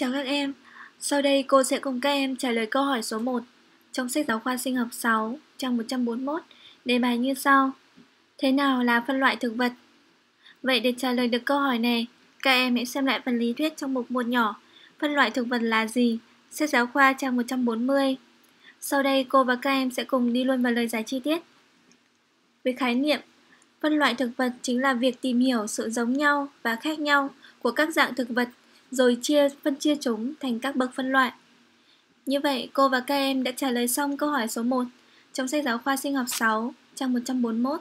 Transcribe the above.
Chào các em, sau đây cô sẽ cùng các em trả lời câu hỏi số 1 trong sách giáo khoa sinh học 6, trang 141, đề bài như sau. Thế nào là phân loại thực vật? Vậy để trả lời được câu hỏi này, các em hãy xem lại phần lý thuyết trong mục 1 nhỏ, phân loại thực vật là gì? Sách giáo khoa trang 140. Sau đây cô và các em sẽ cùng đi luôn vào lời giải chi tiết. Về khái niệm, phân loại thực vật chính là việc tìm hiểu sự giống nhau và khác nhau của các dạng thực vật rồi chia phân chia chúng thành các bậc phân loại. Như vậy, cô và các em đã trả lời xong câu hỏi số 1 trong sách giáo khoa sinh học 6, trang 141.